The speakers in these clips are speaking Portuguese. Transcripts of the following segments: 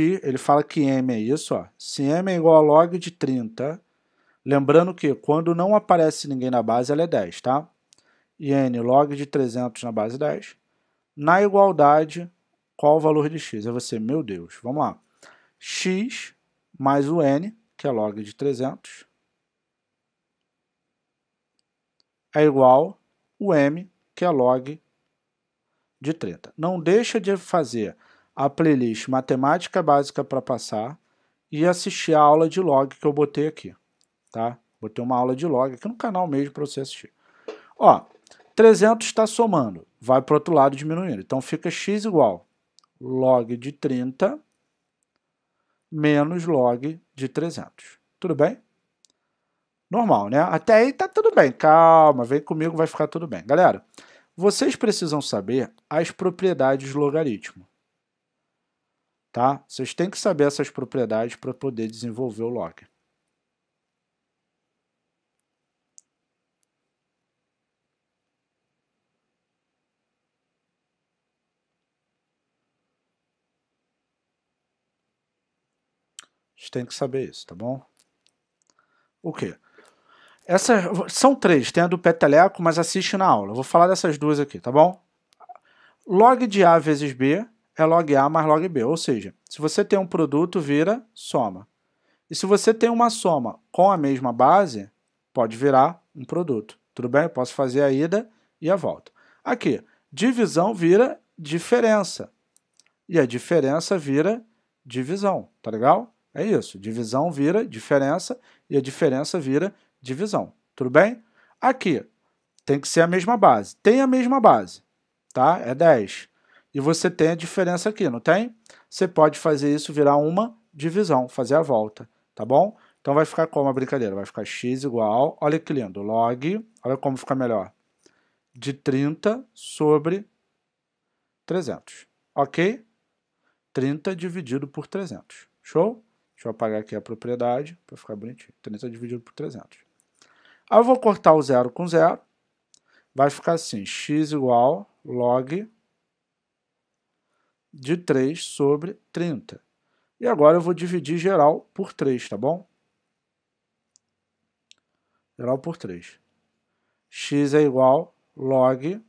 x, ele fala que m é isso, ó. se m é igual a log de 30, lembrando que quando não aparece ninguém na base, ela é 10, tá? E n log de 300 na base 10. Na igualdade, qual o valor de x? É você, meu Deus, vamos lá. x mais o n, que é log de 300, é igual o m, que é log de 30. Não deixa de fazer a playlist Matemática Básica para Passar e assistir a aula de log que eu botei aqui, tá? Botei uma aula de log aqui no canal mesmo para você assistir. Ó, 300 está somando, vai para o outro lado diminuindo. Então fica x igual log de 30 menos log de 300. Tudo bem? Normal, né? Até aí tá tudo bem. Calma, vem comigo, vai ficar tudo bem. Galera, vocês precisam saber as propriedades do logaritmo. Tá? Vocês têm que saber essas propriedades para poder desenvolver o locker. vocês têm que saber isso, tá bom? O que? Essas são três, tem a do peteleco, mas assiste na aula. Eu vou falar dessas duas aqui, tá bom? Log de A vezes B é log A mais log B. Ou seja, se você tem um produto, vira soma. E se você tem uma soma com a mesma base, pode virar um produto. Tudo bem? Eu posso fazer a ida e a volta. Aqui, divisão vira diferença. E a diferença vira divisão, tá legal? É isso, divisão vira diferença e a diferença vira divisão, tudo bem? Aqui, tem que ser a mesma base. Tem a mesma base, tá? É 10. E você tem a diferença aqui, não tem? Você pode fazer isso virar uma divisão, fazer a volta, tá bom? Então vai ficar como a brincadeira? Vai ficar x igual, olha que lindo, log, olha como fica melhor, de 30 sobre 300, ok? 30 dividido por 300, show? Deixa eu apagar aqui a propriedade para ficar bonitinho, 30 dividido por 300. Aí eu vou cortar o zero com zero, vai ficar assim, x igual log de 3 sobre 30. E agora eu vou dividir geral por 3, tá bom? Geral por 3. x é igual log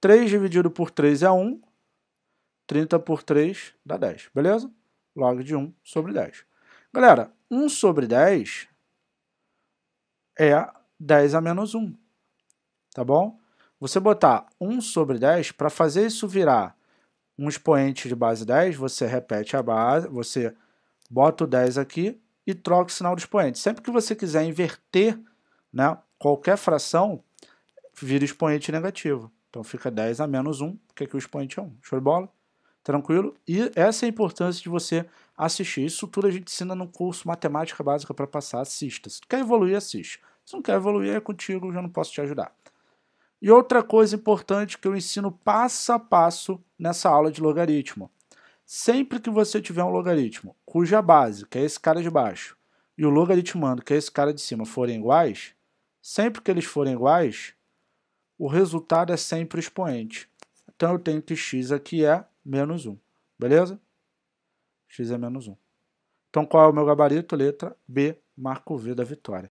3 dividido por 3 é 1, 30 por 3 dá 10, beleza? Log de 1 sobre 10. Galera, 1 sobre 10 é 10 a menos 1, tá bom? Você botar 1 sobre 10, para fazer isso virar um expoente de base 10, você repete a base, você bota o 10 aqui e troca o sinal do expoente. Sempre que você quiser inverter né, qualquer fração, vira expoente negativo. Então fica 10 a menos 1, porque aqui o expoente é 1. Show de bola? Tranquilo? E essa é a importância de você assistir. Isso tudo a gente ensina no curso Matemática Básica para passar, assista. Se quer evoluir, assiste. Se não quer evoluir, é contigo, eu já não posso te ajudar. E outra coisa importante que eu ensino passo a passo nessa aula de logaritmo. Sempre que você tiver um logaritmo cuja base, que é esse cara de baixo, e o logaritmando, que é esse cara de cima, forem iguais, sempre que eles forem iguais, o resultado é sempre o expoente. Então eu tenho que x aqui é menos 1, beleza? x é menos 1. Então qual é o meu gabarito? Letra B, marco V da vitória.